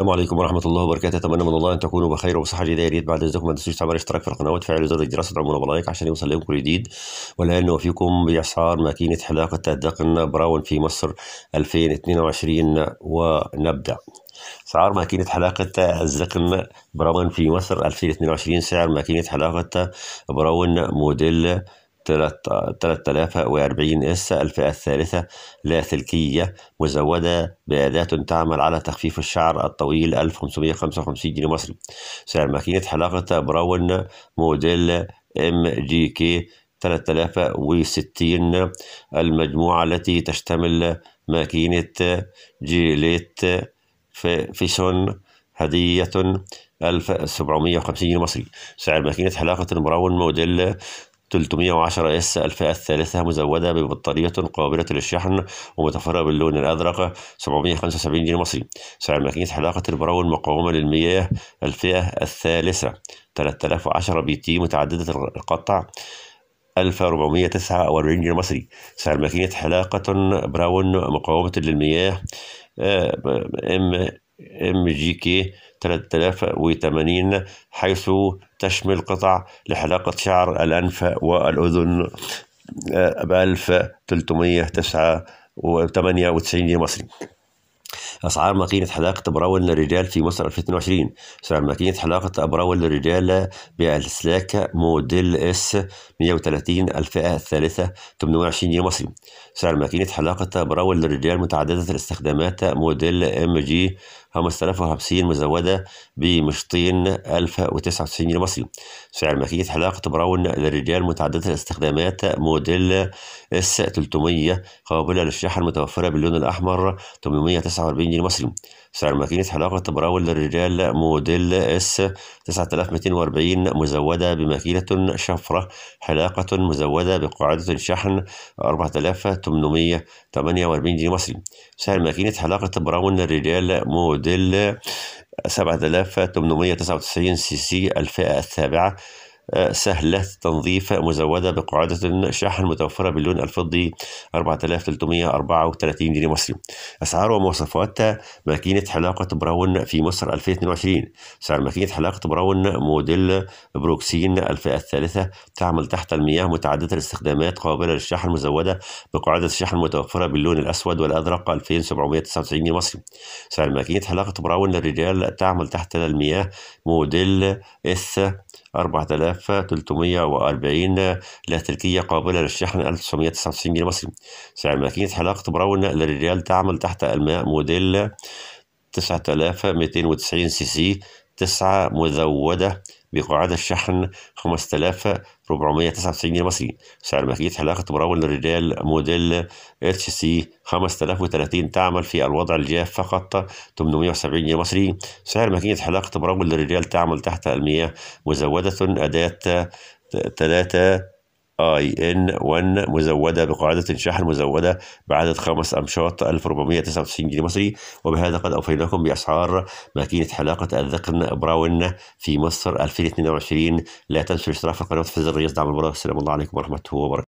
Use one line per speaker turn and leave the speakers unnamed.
السلام عليكم ورحمة الله وبركاته أتمنى من الله أن تكونوا بخير وبصحة جيدة يا ريت بعد إذنكم ما تنسوش تعملوا اشتراك في القناة وتفعلوا زر الجرس تدعمونا بلايك عشان يوصل لكم كل جديد والآن نوفيكم بأسعار ماكينة حلاقة الدقن براون في مصر 2022 ونبدأ سعر ماكينة حلاقة الدقن براون في مصر 2022 سعر ماكينة حلاقة براون موديل 3040 اس الفئة الثالثة لاسلكية مزودة بأداة تعمل على تخفيف الشعر الطويل 1555 جنيه مصري سعر ماكينة حلاقة براون موديل ام جي كي 3060 المجموعة التي تشتمل ماكينة جيليت فيشون هدية 1750 مصري سعر ماكينة حلاقة براون موديل 310 اس الفئة الثالثة مزودة ببطارية قابلة للشحن ومتفرغة باللون الأزرق 775 جنيه مصري سعر ماكينة حلاقة البراون المقاومة للمياه الفئة الثالثة 3010 بي تي متعددة القطع 1449 جنيه مصري سعر ماكينة حلاقة براون مقاومة للمياه آه، ام ام جي كي 3080 حيث تشمل قطع لحلاقة شعر الأنف والأذن آه، ب 1398 مصري أسعار ماكينة حلاقة براون للرجال في مصر 2022 سعر ماكينة حلاقة براون للرجال بأسلاك موديل اس 130 الفئة الثالثة 820 جنيه مصري سعر ماكينة حلاقة براون للرجال متعددة الاستخدامات موديل ام جي 5050 مزودة بمشطين 1099 جنيه مصري سعر ماكينة حلاقة براون للرجال متعددة الاستخدامات موديل اس 300 قابلة للشحن متوفرة باللون الأحمر 849 جنيه مصري سعر ماكينة حلاقة براون للرجال موديل اس 9240 مزودة بماكينة شفرة حلاقة مزودة بقاعدة شحن 4848 جنيه مصري سعر ماكينة حلاقة براون للرجال موديل موديل 7899 سي سي الفئة السابعة سهلة تنظيف مزودة بقاعدة شحن متوفرة باللون الفضي 4334 جنيه مصري أسعار ومواصفات ماكينة حلاقة براون في مصر 2022 سعر ماكينة حلاقة براون موديل بروكسين الفئة الثالثة تعمل تحت المياه متعددة الاستخدامات قابلة للشحن مزودة بقاعدة شحن متوفرة باللون الأسود والأزرق 2799 جنيه مصري سعر ماكينة حلاقة براون للرجال تعمل تحت المياه موديل إث 4340 لاسلكية قابلة للشحن 1999 جنيه مصري سعر ماكينة حلاقة براون للرجال تعمل تحت الماء موديل 9290 سي سي تسعة مزودة بقاعدة شحن 5499 جنيه مصري سعر ماكينة حلاقة مراول للرجال موديل اتش سي 5030 تعمل في الوضع الجاف فقط 870 جنيه مصري سعر ماكينة حلاقة مراول للرجال تعمل تحت المياه مزودة أداة 3 اي ان 1 مزوده بقاعده شحن مزوده بعدد خمس امشاط 1499 جنيه مصري وبهذا قد اوفيناكم باسعار ماكينه حلاقه الذقن براون في مصر 2022 لا تنسوا الاشتراك في القناه وتفعيل الجرس دعم البرنامج السلام الله عليكم ورحمه الله وبركاته